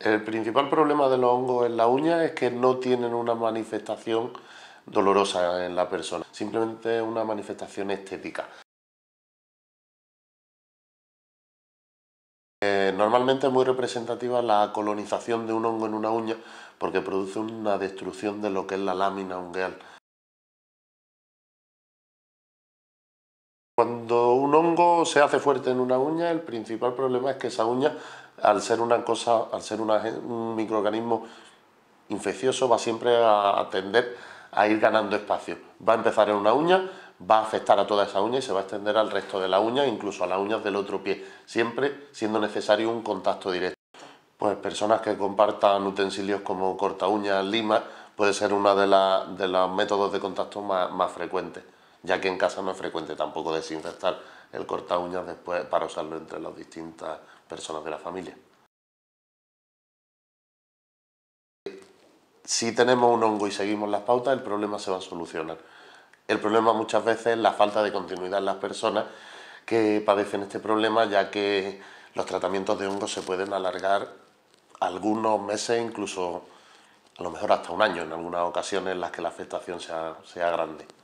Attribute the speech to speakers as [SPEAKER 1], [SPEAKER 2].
[SPEAKER 1] El principal problema de los hongos en la uña es que no tienen una manifestación dolorosa en la persona, simplemente una manifestación estética. Eh, normalmente es muy representativa la colonización de un hongo en una uña porque produce una destrucción de lo que es la lámina ungueal. Cuando un hongo se hace fuerte en una uña, el principal problema es que esa uña, al ser una cosa, al ser un microorganismo infeccioso, va siempre a tender a ir ganando espacio. Va a empezar en una uña, va a afectar a toda esa uña y se va a extender al resto de la uña, incluso a las uñas del otro pie, siempre siendo necesario un contacto directo. Pues personas que compartan utensilios como corta uñas, lima, puede ser uno de, los métodos de contacto más frecuentes ya que en casa no es frecuente tampoco desinfectar el corta uñas después para usarlo entre las distintas personas de la familia. Si tenemos un hongo y seguimos las pautas, el problema se va a solucionar. El problema muchas veces es la falta de continuidad en las personas que padecen este problema, ya que los tratamientos de hongos se pueden alargar algunos meses, incluso a lo mejor hasta un año en algunas ocasiones en las que la afectación sea grande.